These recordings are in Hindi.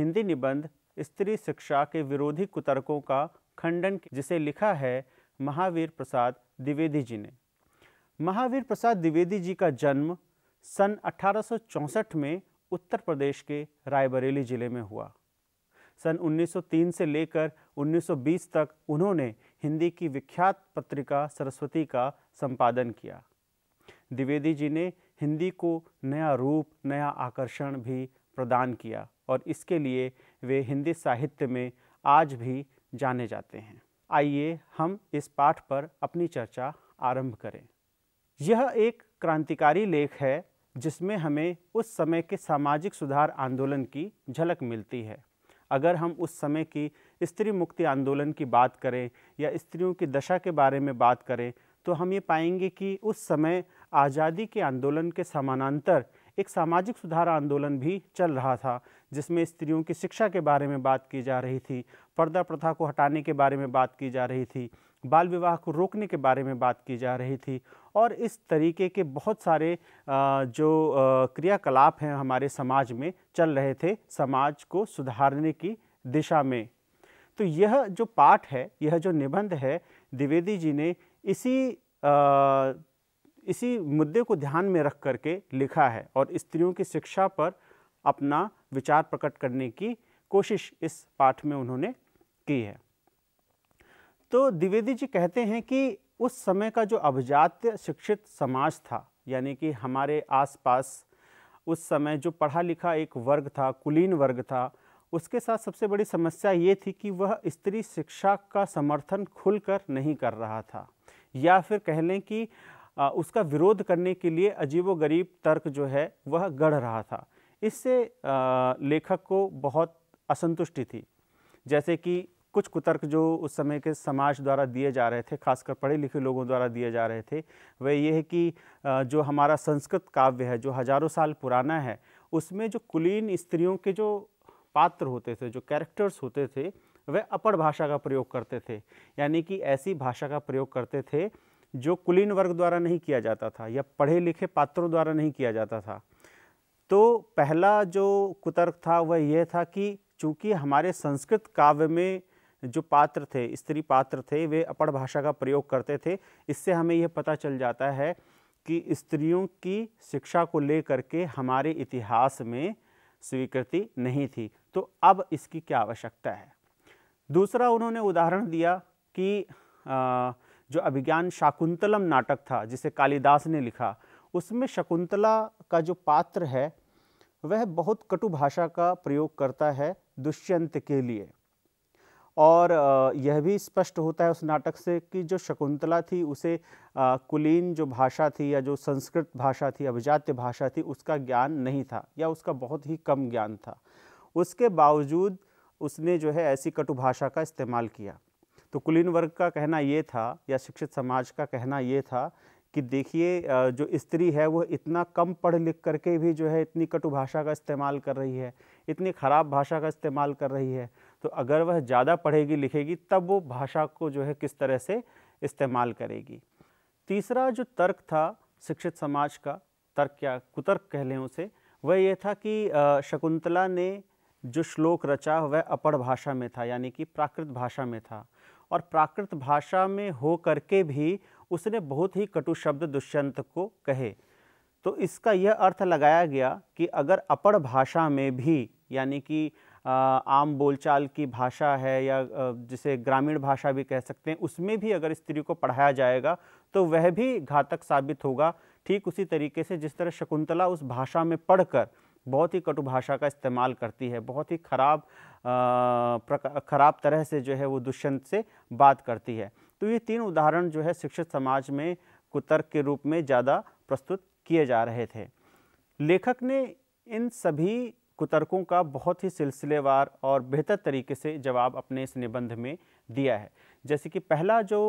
हिंदी निबंध स्त्री शिक्षा के विरोधी कुतर्कों का खंडन जिसे लिखा है महावीर प्रसाद द्विवेदी जी ने महावीर प्रसाद द्विवेदी जी का जन्म सन 1864 में उत्तर प्रदेश के रायबरेली जिले में हुआ सन 1903 से लेकर 1920 तक उन्होंने हिंदी की विख्यात पत्रिका सरस्वती का संपादन किया द्विवेदी जी ने हिंदी को नया रूप नया आकर्षण भी प्रदान किया और इसके लिए वे हिंदी साहित्य में आज भी जाने जाते हैं आइए हम इस पाठ पर अपनी चर्चा आरंभ करें यह एक क्रांतिकारी लेख है जिसमें हमें उस समय के सामाजिक सुधार आंदोलन की झलक मिलती है अगर हम उस समय की स्त्री मुक्ति आंदोलन की बात करें या स्त्रियों की दशा के बारे में बात करें तो हम ये पाएंगे कि उस समय आज़ादी के आंदोलन के समानांतर एक सामाजिक सुधार आंदोलन भी चल रहा था जिसमें स्त्रियों की शिक्षा के बारे में बात की जा रही थी पर्दा प्रथा को हटाने के बारे में बात की जा रही थी बाल विवाह को रोकने के बारे में बात की जा रही थी और इस तरीके के बहुत सारे जो क्रियाकलाप हैं हमारे समाज में चल रहे थे समाज को सुधारने की दिशा में तो यह जो पाठ है यह जो निबंध है द्विवेदी जी ने इसी इसी मुद्दे को ध्यान में रख करके लिखा है और स्त्रियों की शिक्षा पर अपना विचार प्रकट करने की कोशिश इस पाठ में उन्होंने की है तो द्विवेदी जी कहते हैं कि उस समय का जो अभिजात्य शिक्षित समाज था यानी कि हमारे आसपास उस समय जो पढ़ा लिखा एक वर्ग था कुलीन वर्ग था उसके साथ सबसे बड़ी समस्या ये थी कि वह स्त्री शिक्षा का समर्थन खुलकर नहीं कर रहा था या फिर कह लें कि उसका विरोध करने के लिए अजीबोगरीब तर्क जो है वह गढ़ रहा था इससे लेखक को बहुत असंतुष्टि थी जैसे कि कुछ कुतर्क जो उस समय के समाज द्वारा दिए जा रहे थे खासकर पढ़े लिखे लोगों द्वारा दिए जा रहे थे वह ये है कि जो हमारा संस्कृत काव्य है जो हजारों साल पुराना है उसमें जो कुलीन स्त्रियों के जो पात्र होते थे जो कैरेक्टर्स होते थे वह अपर भाषा का प्रयोग करते थे यानी कि ऐसी भाषा का प्रयोग करते थे जो कुलीन वर्ग द्वारा नहीं किया जाता था या पढ़े लिखे पात्रों द्वारा नहीं किया जाता था तो पहला जो कुतर्क था वह यह था कि चूँकि हमारे संस्कृत काव्य में जो पात्र थे स्त्री पात्र थे वे अपड़ भाषा का प्रयोग करते थे इससे हमें यह पता चल जाता है कि स्त्रियों की शिक्षा को लेकर के हमारे इतिहास में स्वीकृति नहीं थी तो अब इसकी क्या आवश्यकता है दूसरा उन्होंने उदाहरण दिया कि आ, जो अभिज्ञान शाकुंतलम नाटक था जिसे कालिदास ने लिखा उसमें शकुंतला का जो पात्र है वह बहुत कटु भाषा का प्रयोग करता है दुष्यंत के लिए और यह भी स्पष्ट होता है उस नाटक से कि जो शकुंतला थी उसे कुलीन जो भाषा थी या जो संस्कृत भाषा थी अभिजात्य भाषा थी उसका ज्ञान नहीं था या उसका बहुत ही कम ज्ञान था उसके बावजूद उसने जो है ऐसी कटु भाषा का इस्तेमाल किया तो कुलीन वर्ग का कहना ये था या शिक्षित समाज का कहना ये था कि देखिए जो स्त्री है वो इतना कम पढ़ लिख करके भी जो है इतनी कटु भाषा का इस्तेमाल कर रही है इतनी ख़राब भाषा का इस्तेमाल कर रही है तो अगर वह ज़्यादा पढ़ेगी लिखेगी तब वो भाषा को जो है किस तरह से इस्तेमाल करेगी तीसरा जो तर्क था शिक्षित समाज का तर्क क्या कुतर्क कह लें उसे वह यह था कि शकुंतला ने जो श्लोक रचा वह अपड़ भाषा में था यानी कि प्राकृत भाषा में था और प्राकृत भाषा में हो करके भी उसने बहुत ही कटु शब्द दुष्यंत को कहे तो इसका यह अर्थ लगाया गया कि अगर अपर भाषा में भी यानी कि आम बोलचाल की भाषा है या जिसे ग्रामीण भाषा भी कह सकते हैं उसमें भी अगर स्त्री को पढ़ाया जाएगा तो वह भी घातक साबित होगा ठीक उसी तरीके से जिस तरह शकुंतला उस भाषा में पढ़कर बहुत ही कटु भाषा का इस्तेमाल करती है बहुत ही ख़राब ख़राब तरह से जो है वो दुष्यंत से बात करती है तो ये तीन उदाहरण जो है शिक्षित समाज में कुतर्क के रूप में ज़्यादा प्रस्तुत किए जा रहे थे लेखक ने इन सभी कुतर्कों का बहुत ही सिलसिलेवार और बेहतर तरीके से जवाब अपने इस निबंध में दिया है जैसे कि पहला जो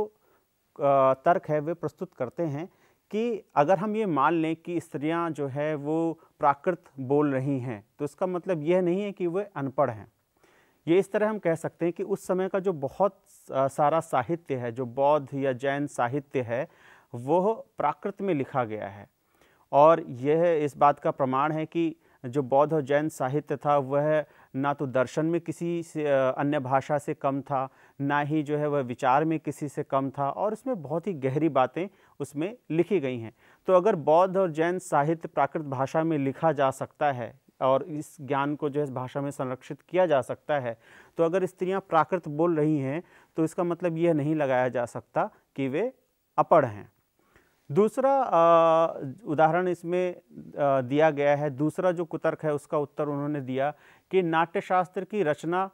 तर्क है वे प्रस्तुत करते हैं कि अगर हम ये मान लें कि स्त्रियां जो है वो प्राकृत बोल रही हैं तो इसका मतलब यह नहीं है कि वे अनपढ़ हैं ये इस तरह हम कह सकते हैं कि उस समय का जो बहुत सारा साहित्य है जो बौद्ध या जैन साहित्य है वो प्राकृत में लिखा गया है और यह इस बात का प्रमाण है कि जो बौद्ध और जैन साहित्य था वह ना तो दर्शन में किसी से अन्य भाषा से कम था ना ही जो है वह विचार में किसी से कम था और इसमें बहुत ही गहरी बातें उसमें लिखी गई हैं तो अगर बौद्ध और जैन साहित्य प्राकृत भाषा में लिखा जा सकता है और इस ज्ञान को जो है इस भाषा में संरक्षित किया जा सकता है तो अगर स्त्रियां प्राकृत बोल रही हैं तो इसका मतलब यह नहीं लगाया जा सकता कि वे अपढ़ हैं दूसरा उदाहरण इसमें दिया गया है दूसरा जो कुतर्क है उसका उत्तर उन्होंने दिया कि नाट्यशास्त्र की रचना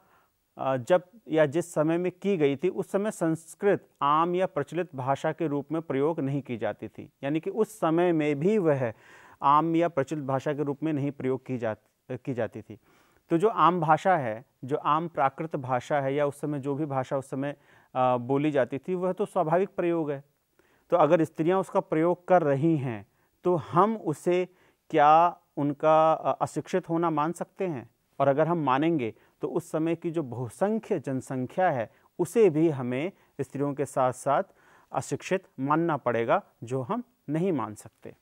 जब या जिस समय में की गई थी उस समय संस्कृत आम या प्रचलित भाषा के रूप में प्रयोग नहीं की जाती थी यानी कि उस समय में भी वह आम या प्रचलित भाषा के रूप में नहीं प्रयोग की जा की जाती थी तो जो आम भाषा है जो आम प्राकृत भाषा है या उस समय जो भी भाषा उस समय बोली जाती थी वह तो स्वाभाविक प्रयोग है तो अगर स्त्रियां उसका प्रयोग कर रही हैं तो हम उसे क्या उनका अशिक्षित होना मान सकते हैं और अगर हम मानेंगे तो उस समय की जो बहुसंख्य जनसंख्या है उसे भी हमें स्त्रियों के साथ साथ अशिक्षित मानना पड़ेगा जो हम नहीं मान सकते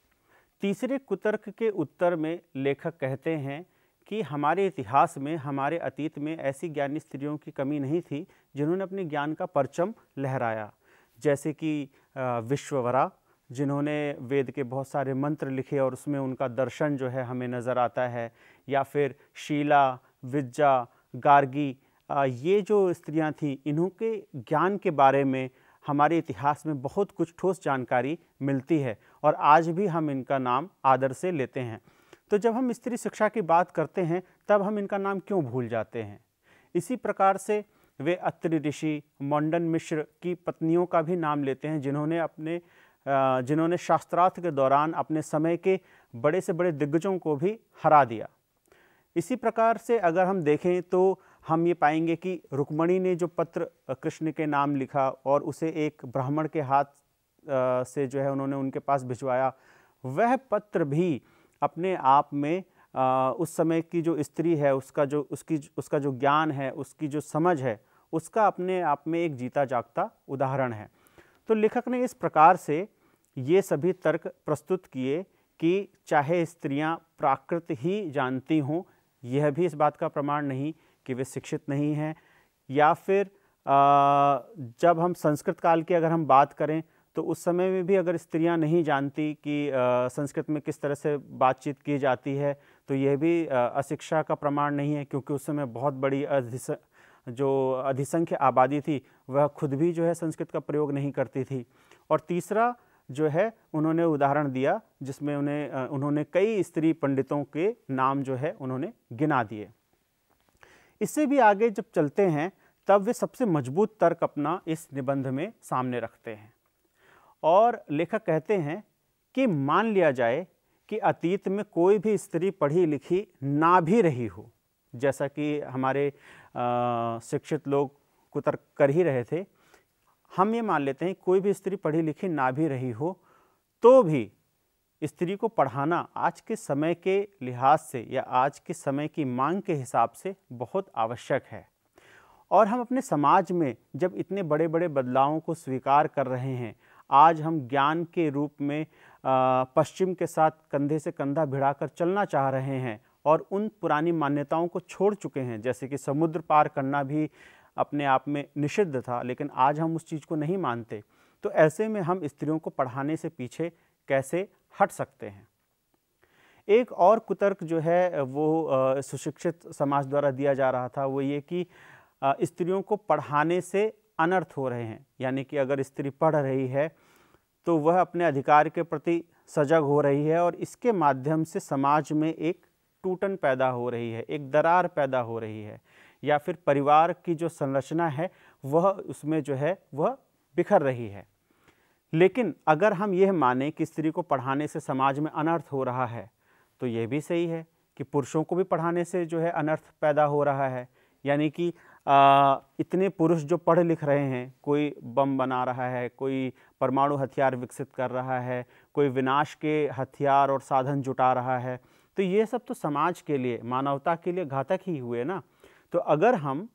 तीसरे कुतर्क के उत्तर में लेखक कहते हैं कि हमारे इतिहास में हमारे अतीत में ऐसी ज्ञानी स्त्रियों की कमी नहीं थी जिन्होंने अपने ज्ञान का परचम लहराया जैसे कि विश्ववरा जिन्होंने वेद के बहुत सारे मंत्र लिखे और उसमें उनका दर्शन जो है हमें नज़र आता है या फिर शीला विज्जा गार्गी ये जो स्त्रियां थीं इन्हों के ज्ञान के बारे में हमारे इतिहास में बहुत कुछ ठोस जानकारी मिलती है और आज भी हम इनका नाम आदर से लेते हैं तो जब हम स्त्री शिक्षा की बात करते हैं तब हम इनका नाम क्यों भूल जाते हैं इसी प्रकार से वे अत्रि ऋषि मंडन मिश्र की पत्नियों का भी नाम लेते हैं जिन्होंने अपने जिन्होंने शास्त्रार्थ के दौरान अपने समय के बड़े से बड़े दिग्गजों को भी हरा दिया इसी प्रकार से अगर हम देखें तो हम ये पाएंगे कि रुक्मणी ने जो पत्र कृष्ण के नाम लिखा और उसे एक ब्राह्मण के हाथ से जो है उन्होंने उनके पास भिजवाया वह पत्र भी अपने आप में आ, उस समय की जो स्त्री है उसका जो उसकी उसका जो ज्ञान है उसकी जो समझ है उसका अपने आप में एक जीता जागता उदाहरण है तो लेखक ने इस प्रकार से ये सभी तर्क प्रस्तुत किए कि चाहे स्त्रियां प्राकृत ही जानती हों यह भी इस बात का प्रमाण नहीं कि वे शिक्षित नहीं हैं या फिर आ, जब हम संस्कृत काल की अगर हम बात करें तो उस समय में भी अगर स्त्रियां नहीं जानती कि आ, संस्कृत में किस तरह से बातचीत की जाती है तो यह भी अशिक्षा का प्रमाण नहीं है क्योंकि उस समय बहुत बड़ी अधिस जो अधिसंख्य आबादी थी वह खुद भी जो है संस्कृत का प्रयोग नहीं करती थी और तीसरा जो है उन्होंने उदाहरण दिया जिसमें उन्हें उन्होंने कई स्त्री पंडितों के नाम जो है उन्होंने गिना दिए इससे भी आगे जब चलते हैं तब वे सबसे मजबूत तर्क अपना इस निबंध में सामने रखते हैं और लेखक कहते हैं कि मान लिया जाए कि अतीत में कोई भी स्त्री पढ़ी लिखी ना भी रही हो जैसा कि हमारे आ, शिक्षित लोग कुतर्क कर ही रहे थे हम ये मान लेते हैं कोई भी स्त्री पढ़ी लिखी ना भी रही हो तो भी स्त्री को पढ़ाना आज के समय के लिहाज से या आज के समय की मांग के हिसाब से बहुत आवश्यक है और हम अपने समाज में जब इतने बड़े बड़े बदलावों को स्वीकार कर रहे हैं आज हम ज्ञान के रूप में पश्चिम के साथ कंधे से कंधा भिड़ाकर चलना चाह रहे हैं और उन पुरानी मान्यताओं को छोड़ चुके हैं जैसे कि समुद्र पार करना भी अपने आप में निषिद्ध था लेकिन आज हम उस चीज़ को नहीं मानते तो ऐसे में हम स्त्रियों को पढ़ाने से पीछे कैसे हट सकते हैं एक और कुतर्क जो है वो सुशिक्षित समाज द्वारा दिया जा रहा था वो ये कि स्त्रियों को पढ़ाने से अनर्थ हो रहे हैं यानी कि अगर स्त्री पढ़ रही है तो वह अपने अधिकार के प्रति सजग हो रही है और इसके माध्यम से समाज में एक टूटन पैदा हो रही है एक दरार पैदा हो रही है या फिर परिवार की जो संरचना है वह उसमें जो है वह बिखर रही है लेकिन अगर हम यह माने कि स्त्री को पढ़ाने से समाज में अनर्थ हो रहा है तो यह भी सही है कि पुरुषों को भी पढ़ाने से जो है अनर्थ पैदा हो रहा है यानी कि आ, इतने पुरुष जो पढ़ लिख रहे हैं कोई बम बना रहा है कोई परमाणु हथियार विकसित कर रहा है कोई विनाश के हथियार और साधन जुटा रहा है तो ये सब तो समाज के लिए मानवता के लिए घातक ही हुए ना तो अगर हम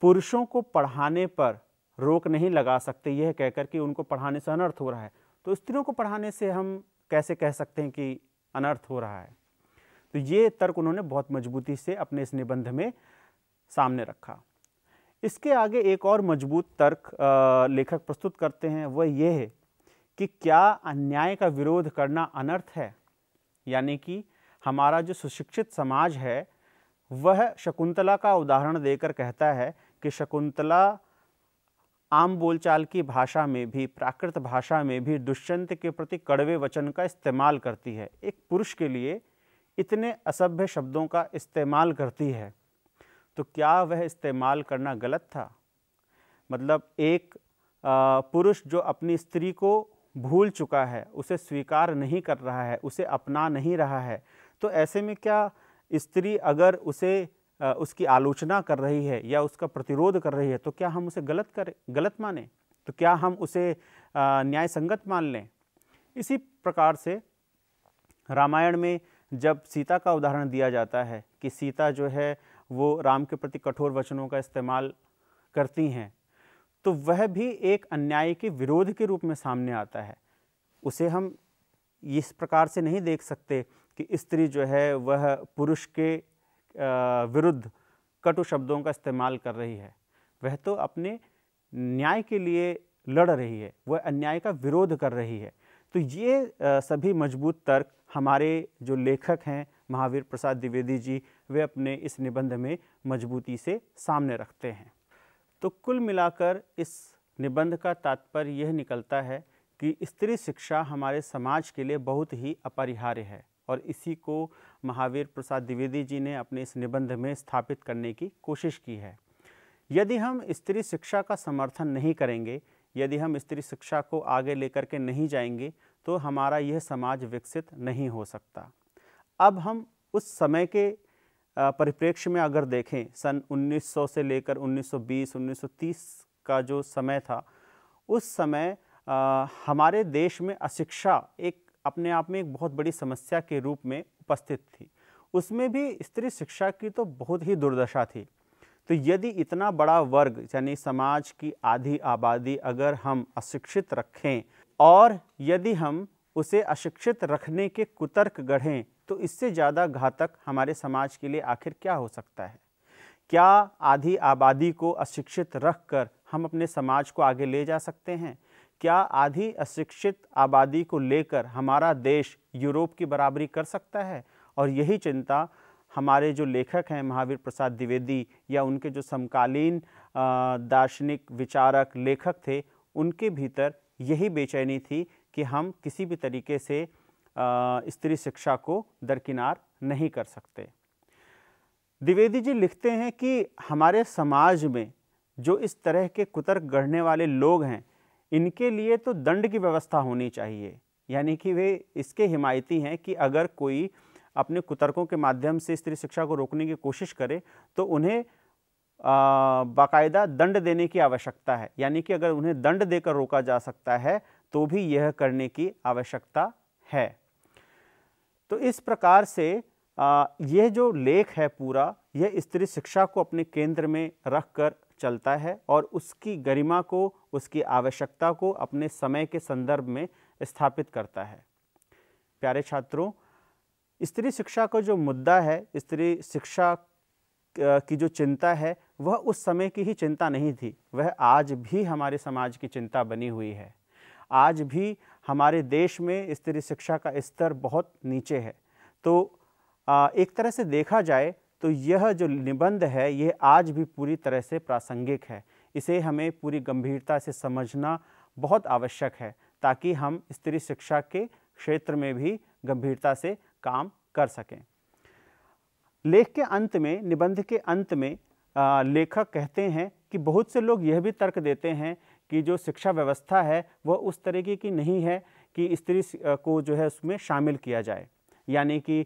पुरुषों को पढ़ाने पर रोक नहीं लगा सकते यह कहकर कि उनको पढ़ाने से अनर्थ हो रहा है तो स्त्रियों को पढ़ाने से हम कैसे कह सकते हैं कि अनर्थ हो रहा है तो ये तर्क उन्होंने बहुत मजबूती से अपने इस निबंध में सामने रखा इसके आगे एक और मजबूत तर्क लेखक प्रस्तुत करते हैं वह यह है कि क्या अन्याय का विरोध करना अनर्थ है यानी कि हमारा जो सुशिक्षित समाज है वह शकुंतला का उदाहरण देकर कहता है कि शकुंतला आम बोलचाल की भाषा में भी प्राकृत भाषा में भी दुष्यंत के प्रति कड़वे वचन का इस्तेमाल करती है एक पुरुष के लिए इतने असभ्य शब्दों का इस्तेमाल करती है तो क्या वह इस्तेमाल करना गलत था मतलब एक पुरुष जो अपनी स्त्री को भूल चुका है उसे स्वीकार नहीं कर रहा है उसे अपना नहीं रहा है तो ऐसे में क्या स्त्री अगर उसे उसकी आलोचना कर रही है या उसका प्रतिरोध कर रही है तो क्या हम उसे गलत करें गलत माने तो क्या हम उसे न्याय संगत मान लें इसी प्रकार से रामायण में जब सीता का उदाहरण दिया जाता है कि सीता जो है वो राम के प्रति कठोर वचनों का इस्तेमाल करती हैं तो वह भी एक अन्याय के विरोध के रूप में सामने आता है उसे हम इस प्रकार से नहीं देख सकते कि स्त्री जो है वह पुरुष के विरुद्ध कटु शब्दों का इस्तेमाल कर रही है वह तो अपने न्याय के लिए लड़ रही है वह अन्याय का विरोध कर रही है तो ये सभी मजबूत तर्क हमारे जो लेखक हैं महावीर प्रसाद द्विवेदी जी वे अपने इस निबंध में मजबूती से सामने रखते हैं तो कुल मिलाकर इस निबंध का तात्पर्य यह निकलता है कि स्त्री शिक्षा हमारे समाज के लिए बहुत ही अपरिहार्य है और इसी को महावीर प्रसाद द्विवेदी जी ने अपने इस निबंध में स्थापित करने की कोशिश की है यदि हम स्त्री शिक्षा का समर्थन नहीं करेंगे यदि हम स्त्री शिक्षा को आगे लेकर के नहीं जाएंगे तो हमारा यह समाज विकसित नहीं हो सकता अब हम उस समय के परिप्रेक्ष्य में अगर देखें सन 1900 से लेकर 1920 1930 का जो समय था उस समय हमारे देश में अशिक्षा एक अपने आप में एक बहुत बड़ी समस्या के रूप में उपस्थित थी उसमें भी स्त्री शिक्षा की तो बहुत ही दुर्दशा थी तो यदि इतना बड़ा वर्ग यानी समाज की आधी आबादी अगर हम अशिक्षित रखें और यदि हम उसे अशिक्षित रखने के कुतर्क गढ़ें तो इससे ज़्यादा घातक हमारे समाज के लिए आखिर क्या हो सकता है क्या आधी आबादी को अशिक्षित रख कर हम अपने समाज को आगे ले जा सकते हैं क्या आधी अशिक्षित आबादी को लेकर हमारा देश यूरोप की बराबरी कर सकता है और यही चिंता हमारे जो लेखक हैं महावीर प्रसाद द्विवेदी या उनके जो समकालीन दार्शनिक विचारक लेखक थे उनके भीतर यही बेचैनी थी कि हम किसी भी तरीके से स्त्री शिक्षा को दरकिनार नहीं कर सकते द्विवेदी जी लिखते हैं कि हमारे समाज में जो इस तरह के कुतर्क गढ़ने वाले लोग हैं इनके लिए तो दंड की व्यवस्था होनी चाहिए यानी कि वे इसके हिमायती हैं कि अगर कोई अपने कुतर्कों के माध्यम से स्त्री शिक्षा को रोकने की कोशिश करे तो उन्हें बाकायदा दंड देने की आवश्यकता है यानी कि अगर उन्हें दंड देकर रोका जा सकता है तो भी यह करने की आवश्यकता है तो इस प्रकार से यह जो लेख है पूरा यह स्त्री शिक्षा को अपने केंद्र में रख कर चलता है और उसकी गरिमा को उसकी आवश्यकता को अपने समय के संदर्भ में स्थापित करता है प्यारे छात्रों स्त्री शिक्षा का जो मुद्दा है स्त्री शिक्षा की जो चिंता है वह उस समय की ही चिंता नहीं थी वह आज भी हमारे समाज की चिंता बनी हुई है आज भी हमारे देश में स्त्री शिक्षा का स्तर बहुत नीचे है तो एक तरह से देखा जाए तो यह जो निबंध है यह आज भी पूरी तरह से प्रासंगिक है इसे हमें पूरी गंभीरता से समझना बहुत आवश्यक है ताकि हम स्त्री शिक्षा के क्षेत्र में भी गंभीरता से काम कर सकें लेख के अंत में निबंध के अंत में लेखक कहते हैं कि बहुत से लोग यह भी तर्क देते हैं कि जो शिक्षा व्यवस्था है वह उस तरीके की नहीं है कि स्त्री को जो है उसमें शामिल किया जाए यानी कि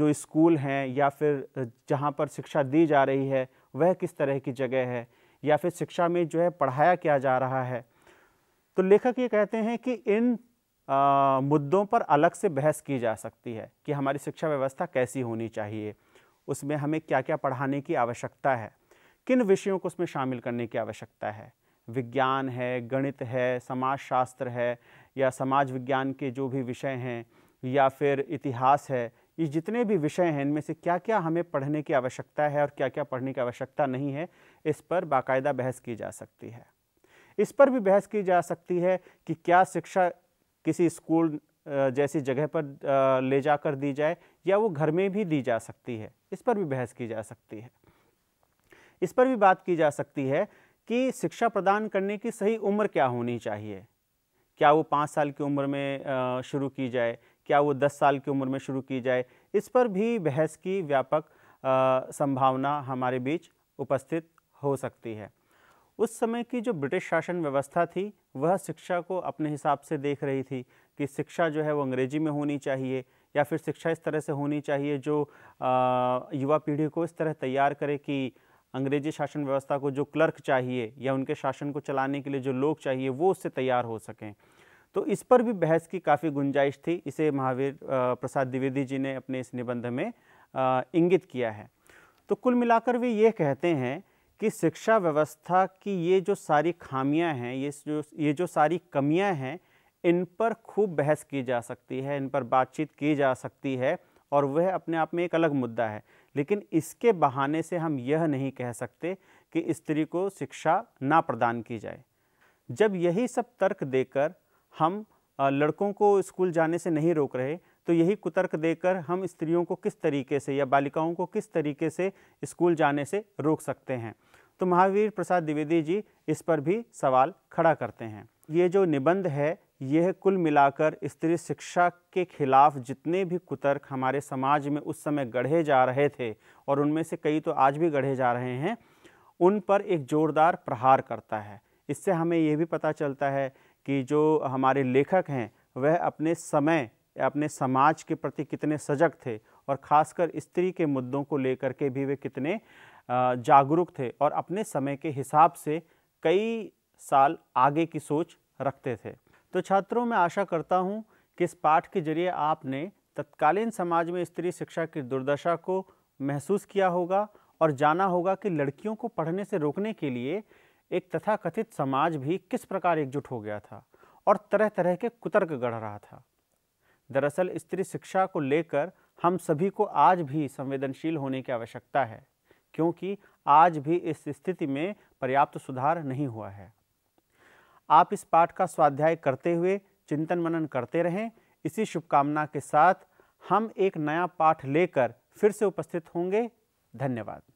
जो स्कूल हैं या फिर जहाँ पर शिक्षा दी जा रही है वह किस तरह की जगह है या फिर शिक्षा में जो है पढ़ाया क्या जा रहा है तो लेखक ये कहते हैं कि इन आ, मुद्दों पर अलग से बहस की जा सकती है कि हमारी शिक्षा व्यवस्था कैसी होनी चाहिए उसमें हमें क्या क्या पढ़ाने की आवश्यकता है किन विषयों को उसमें शामिल करने की आवश्यकता है विज्ञान है गणित है समाज शास्त्र है या समाज विज्ञान के जो भी विषय हैं या फिर इतिहास है ये जितने भी विषय हैं इनमें से क्या क्या हमें पढ़ने की आवश्यकता है और क्या क्या पढ़ने की आवश्यकता नहीं है इस पर बाकायदा बहस की जा सकती है इस पर भी बहस की जा सकती है कि क्या शिक्षा किसी स्कूल जैसी जगह पर ले जाकर दी जाए या वो घर में भी दी जा सकती है इस पर भी बहस की जा सकती है इस पर भी बात की जा सकती है कि शिक्षा प्रदान करने की सही उम्र क्या होनी चाहिए क्या वो पाँच साल की उम्र में शुरू की जाए क्या वो दस साल की उम्र में शुरू की जाए इस पर भी बहस की व्यापक संभावना हमारे बीच उपस्थित हो सकती है उस समय की जो ब्रिटिश शासन व्यवस्था थी वह शिक्षा को अपने हिसाब से देख रही थी कि शिक्षा जो है वो अंग्रेजी में होनी चाहिए या फिर शिक्षा इस तरह से होनी चाहिए जो युवा पीढ़ी को इस तरह तैयार करे कि अंग्रेजी शासन व्यवस्था को जो क्लर्क चाहिए या उनके शासन को चलाने के लिए जो लोग चाहिए वो उससे तैयार हो सकें तो इस पर भी बहस की काफ़ी गुंजाइश थी इसे महावीर प्रसाद द्विवेदी जी ने अपने इस निबंध में इंगित किया है तो कुल मिलाकर वे ये कहते हैं कि शिक्षा व्यवस्था की ये जो सारी खामियां हैं ये जो ये जो सारी कमियां हैं इन पर खूब बहस की जा सकती है इन पर बातचीत की जा सकती है और वह अपने आप में एक अलग मुद्दा है लेकिन इसके बहाने से हम यह नहीं कह सकते कि स्त्री को शिक्षा ना प्रदान की जाए जब यही सब तर्क देकर हम लड़कों को स्कूल जाने से नहीं रोक रहे तो यही कुतर्क देकर हम स्त्रियों को किस तरीके से या बालिकाओं को किस तरीके से स्कूल जाने से रोक सकते हैं तो महावीर प्रसाद द्विवेदी जी इस पर भी सवाल खड़ा करते हैं ये जो निबंध है यह कुल मिलाकर स्त्री शिक्षा के खिलाफ जितने भी कुतर्क हमारे समाज में उस समय गढ़े जा रहे थे और उनमें से कई तो आज भी गढ़े जा रहे हैं उन पर एक ज़ोरदार प्रहार करता है इससे हमें यह भी पता चलता है कि जो हमारे लेखक हैं वह अपने समय अपने समाज के प्रति कितने सजग थे और ख़ासकर स्त्री के मुद्दों को लेकर के भी वे कितने जागरूक थे और अपने समय के हिसाब से कई साल आगे की सोच रखते थे तो छात्रों मैं आशा करता हूँ कि इस पाठ के जरिए आपने तत्कालीन समाज में स्त्री शिक्षा की दुर्दशा को महसूस किया होगा और जाना होगा कि लड़कियों को पढ़ने से रोकने के लिए एक तथाकथित समाज भी किस प्रकार एकजुट हो गया था और तरह तरह के कुतर्क गढ़ रहा था दरअसल स्त्री शिक्षा को लेकर हम सभी को आज भी संवेदनशील होने की आवश्यकता है क्योंकि आज भी इस स्थिति में पर्याप्त सुधार नहीं हुआ है आप इस पाठ का स्वाध्याय करते हुए चिंतन मनन करते रहें इसी शुभकामना के साथ हम एक नया पाठ लेकर फिर से उपस्थित होंगे धन्यवाद